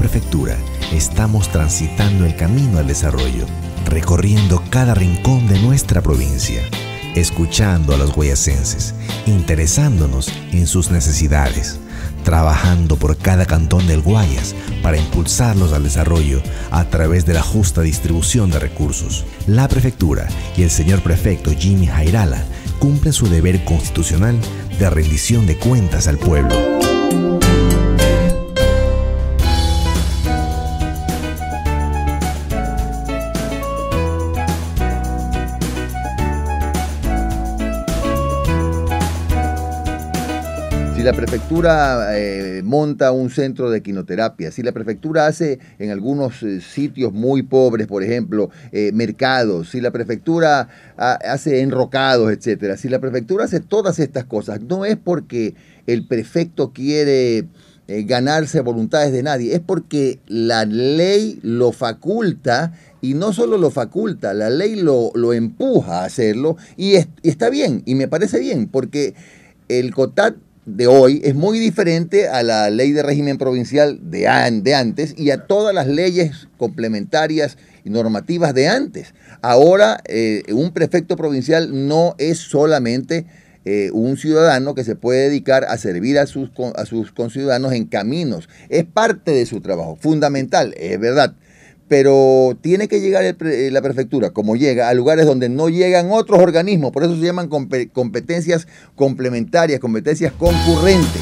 prefectura estamos transitando el camino al desarrollo, recorriendo cada rincón de nuestra provincia, escuchando a los guayacenses, interesándonos en sus necesidades, trabajando por cada cantón del Guayas para impulsarlos al desarrollo a través de la justa distribución de recursos. La prefectura y el señor prefecto Jimmy Jairala cumplen su deber constitucional de rendición de cuentas al pueblo. Si la prefectura eh, monta un centro de quinoterapia, si la prefectura hace en algunos eh, sitios muy pobres, por ejemplo, eh, mercados, si la prefectura ah, hace enrocados, etcétera, si la prefectura hace todas estas cosas, no es porque el prefecto quiere ganarse voluntades de nadie, es porque la ley lo faculta y no solo lo faculta, la ley lo, empuja a hacerlo y, y está bien, y me parece bien, porque el COTAT de hoy es muy diferente a la ley de régimen provincial de, antes y a todas las leyes complementarias y normativas de antes. Ahora eh, un prefecto provincial no es solamente eh, un ciudadano que se puede dedicar a servir a sus, a sus conciudadanos en caminos. Es parte de su trabajo, fundamental, es verdad pero tiene que llegar eh, la prefectura, como llega, a lugares donde no llegan otros organismos. Por eso se llaman competencias complementarias, competencias concurrentes.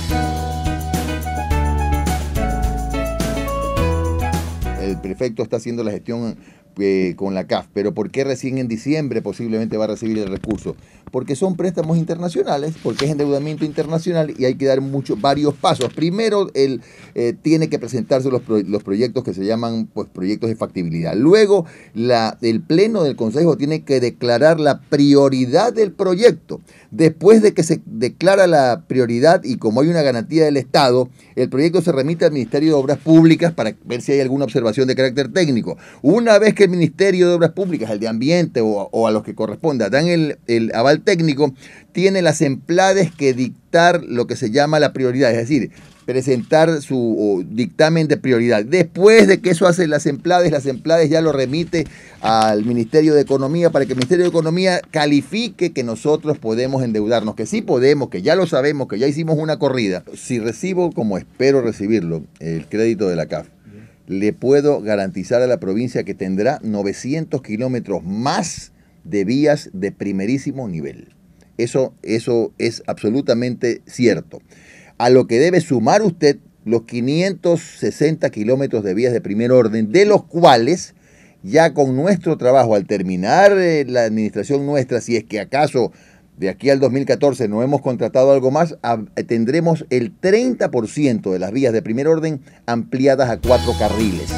El prefecto está haciendo la gestión eh, con la CAF, pero ¿por qué recién en diciembre posiblemente va a recibir el recurso? Porque son préstamos internacionales, porque es endeudamiento internacional y hay que dar muchos varios pasos. Primero, él eh, tiene que presentarse los, proyectos que se llaman pues, proyectos de factibilidad. Luego, la, el Pleno del Consejo tiene que declarar la prioridad del proyecto. Después de que se declara la prioridad y como hay una garantía del Estado, el proyecto se remite al Ministerio de Obras Públicas para ver si hay alguna observación de carácter técnico. Una vez que Ministerio de Obras Públicas, al de Ambiente o, a los que corresponda, dan el, el, aval técnico, tiene las emplades que dictar lo que se llama la prioridad, es decir, presentar su dictamen de prioridad. Después de que eso hacen las emplades, las emplades ya lo remite al Ministerio de Economía para que el Ministerio de Economía califique que nosotros podemos endeudarnos, que sí podemos, que ya lo sabemos, que ya hicimos una corrida. Si recibo, como espero recibirlo, el crédito de la CAF, le puedo garantizar a la provincia que tendrá 900 kilómetros más de vías de primerísimo nivel. Eso, eso es absolutamente cierto. A lo que debe sumar usted los 560 kilómetros de vías de primer orden, de los cuales ya con nuestro trabajo, al terminar eh, la administración nuestra, si es que acaso de aquí al 2014 no hemos contratado algo más, eh, tendremos el 30% de las vías de primer orden ampliadas a cuatro carriles.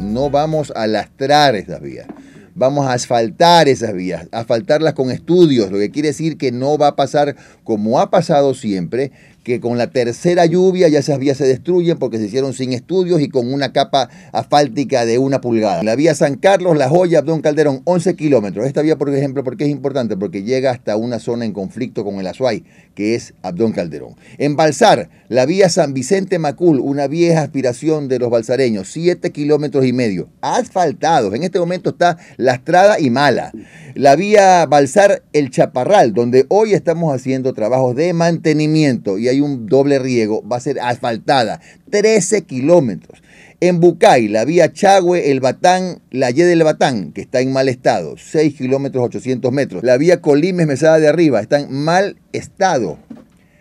No vamos a lastrar esas vías, vamos a asfaltar esas vías, asfaltarlas con estudios, lo que quiere decir que no va a pasar como ha pasado siempre, que con la tercera lluvia ya esas vías se destruyen porque se hicieron sin estudios y con una capa asfáltica de una pulgada. La vía San Carlos, La Joya, Abdón Calderón, 11 kilómetros. Esta vía, por ejemplo, porque es importante? Porque llega hasta una zona en conflicto con el Azuay, que es Abdón Calderón. En Balsar, la vía San Vicente Macul, una vieja aspiración de los balsareños, 7 kilómetros y medio, asfaltados. En este momento está lastrada y mala. La vía Balsar El Chaparral, donde hoy estamos haciendo trabajos de mantenimiento y hay un doble riego, va a ser asfaltada, 13 kilómetros. En Bucay, la vía Chagüe, el Batán, la Y del Batán, que está en mal estado, 6 kilómetros 800 metros. La vía Colimes, Mesada de Arriba, está en mal estado.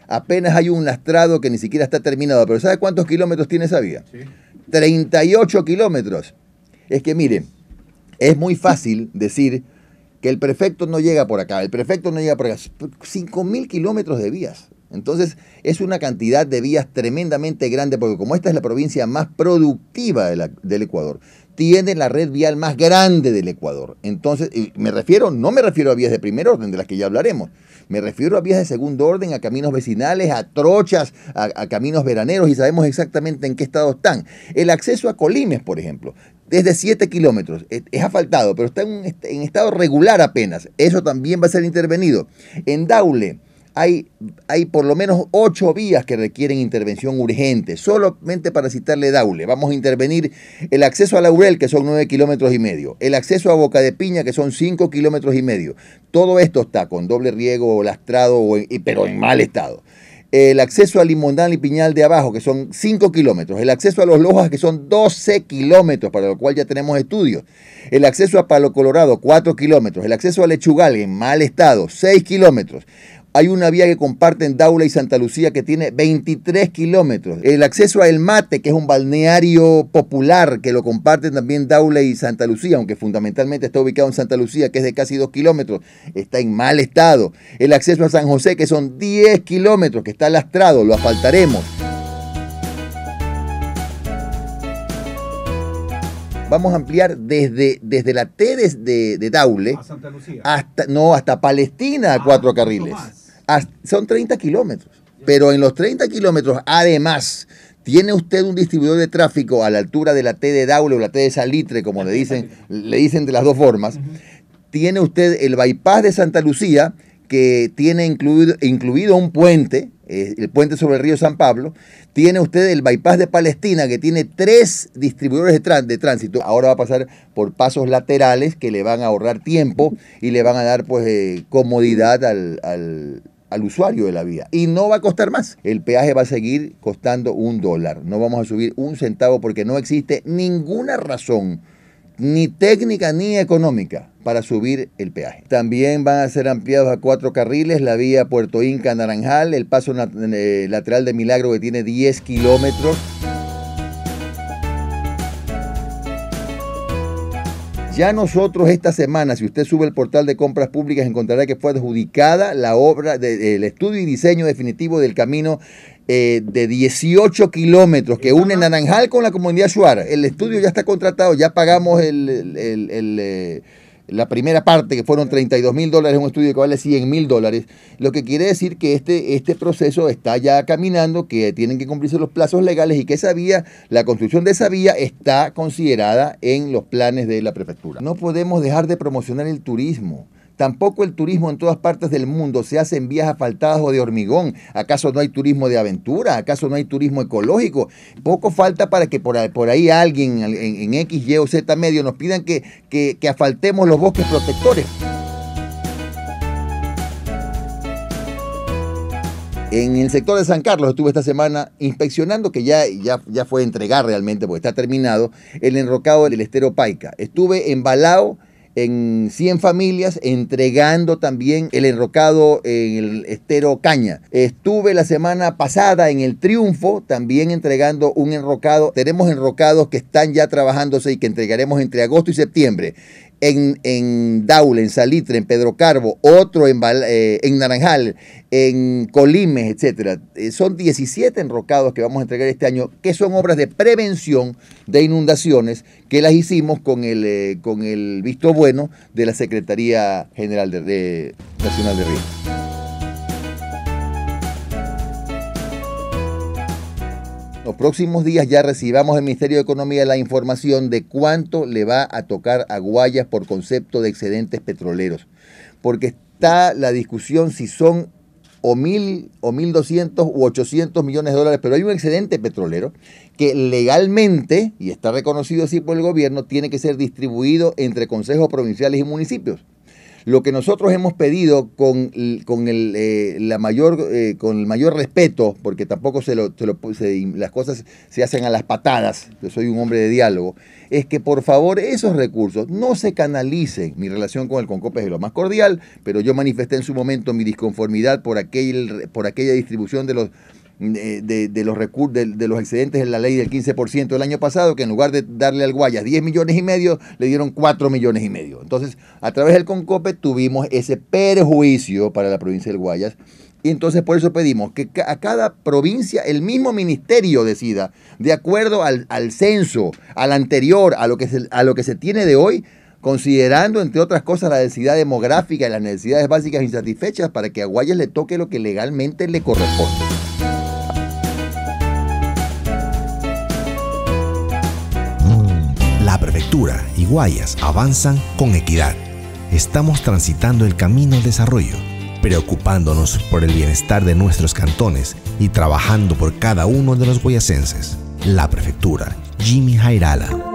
Apenas hay un lastrado que ni siquiera está terminado, pero ¿sabe cuántos kilómetros tiene esa vía? Sí. 38 kilómetros. Es que miren, es muy fácil decir, que el prefecto no llega por acá, el prefecto no llega por acá. 5.000 kilómetros de vías. Entonces es una cantidad de vías tremendamente grande porque como esta es la provincia más productiva del Ecuador, tiene la red vial más grande del Ecuador. Entonces, me refiero, no me refiero a vías de primer orden, de las que ya hablaremos. Me refiero a vías de segundo orden, a caminos vecinales, a trochas, a, a caminos veraneros y sabemos exactamente en qué estado están. El acceso a Colines, por ejemplo, desde 7 kilómetros, es, faltado, pero está en, estado regular apenas. Eso también va a ser intervenido. En Daule hay, hay por lo menos 8 vías que requieren intervención urgente, solamente para citarle Daule. Vamos a intervenir el acceso a Laurel, que son 9 kilómetros y medio, el acceso a Boca de Piña, que son 5 kilómetros y medio. Todo esto está con doble riego, lastrado, pero en mal estado el acceso a Limondal y Piñal de abajo, que son 5 kilómetros, el acceso a Los Lojas, que son 12 kilómetros, para lo cual ya tenemos estudios, el acceso a Palo Colorado, 4 kilómetros, el acceso a Lechugal, en mal estado, 6 kilómetros, hay una vía que comparten Daula y Santa Lucía que tiene 23 kilómetros. El acceso a El Mate, que es un balneario popular que lo comparten también Daula y Santa Lucía, aunque fundamentalmente está ubicado en Santa Lucía, que es de casi 2 kilómetros, está en mal estado. El acceso a San José, que son 10 kilómetros, que está lastrado, lo asfaltaremos. vamos a ampliar desde, desde la T de, de Daule hasta no hasta Palestina a ah, cuatro carriles son 30 kilómetros. Pero en los 30 kilómetros, además, tiene usted un distribuidor de tráfico a la altura de la T de Daule o la T de Salitre, como le dicen, le dicen de las dos formas. Tiene usted el bypass de Santa Lucía, que tiene incluido, incluido un puente, eh, el puente sobre el río San Pablo. Tiene usted el bypass de Palestina, que tiene tres distribuidores de, tránsito. Ahora va a pasar por pasos laterales que le van a ahorrar tiempo y le van a dar pues eh, comodidad al, al al usuario de la vía. Y no va a costar más. El peaje va a seguir costando un dólar. No vamos a subir un centavo porque no existe ninguna razón, ni técnica ni económica, para subir el peaje. También van a ser ampliados a cuatro carriles la vía Puerto Inca-Naranjal, el paso eh, lateral de Milagro que tiene 10 kilómetros Ya nosotros esta semana, si usted sube el portal de compras públicas, encontrará que fue adjudicada la obra del estudio y diseño definitivo del camino eh, de 18 kilómetros que une Naranjal con la comunidad Suárez. El estudio ya está contratado, ya pagamos el eh, la primera parte, que fueron 32 mil dólares, un estudio que vale 100 mil dólares, lo que quiere decir que este, este proceso está ya caminando, que tienen que cumplirse los plazos legales y que esa vía, la construcción de esa vía está considerada en los planes de la prefectura. No podemos dejar de promocionar el turismo. Tampoco el turismo en todas partes del mundo se hace en vías asfaltadas o de hormigón. ¿Acaso no hay turismo de aventura? ¿Acaso no hay turismo ecológico? Poco falta para que por, ahí alguien en, X, Y o Z medio nos pidan que, que, asfaltemos los bosques protectores. En el sector de San Carlos estuve esta semana inspeccionando, que ya, ya, ya fue entregar realmente, porque está terminado, el enrocado del estero Paica. Estuve embalado en 100 familias entregando también el enrocado en el estero Caña. Estuve la semana pasada en el Triunfo también entregando un enrocado. Tenemos enrocados que están ya trabajándose y que entregaremos entre agosto y septiembre en, Daula, en Salitre, en Pedro Carbo, otro en, eh, en Naranjal, en Colimes, etcétera. Eh, son 17 enrocados que vamos a entregar este año, que son obras de prevención de inundaciones que las hicimos con el, eh, visto bueno de la Secretaría General Nacional de Río. próximos días ya recibamos el Ministerio de Economía la información de cuánto le va a tocar a Guayas por concepto de excedentes petroleros. Porque está la discusión si son o mil o 1.200 u 800 millones de dólares, pero hay un excedente petrolero que legalmente, y está reconocido así por el gobierno, tiene que ser distribuido entre consejos provinciales y municipios. Lo que nosotros hemos pedido con, con, el, eh, la mayor, eh, con mayor respeto, porque tampoco se lo, se las cosas se hacen a las patadas, yo soy un hombre de diálogo, es que por favor esos recursos no se canalicen. Mi relación con el Concopes es lo más cordial, pero yo manifesté en su momento mi disconformidad por, aquel, por aquella distribución de los eh, de, los recursos, de, los excedentes en la ley del 15% del año pasado, que en lugar de darle al Guayas 10 millones y medio, le dieron 4 millones y medio. Entonces, a través del CONCOPE tuvimos ese perjuicio para la provincia del Guayas. Y entonces por eso pedimos que a cada provincia el mismo ministerio decida, de acuerdo al, censo, al anterior, a lo, que se, a lo que se tiene de hoy, considerando, entre otras cosas, la densidad demográfica y las necesidades básicas insatisfechas para que a Guayas le toque lo que legalmente le corresponde. y Guayas avanzan con equidad. Estamos transitando el camino al desarrollo, preocupándonos por el bienestar de nuestros cantones y trabajando por cada uno de los guayasenses. La prefectura, Jimmy Jairala.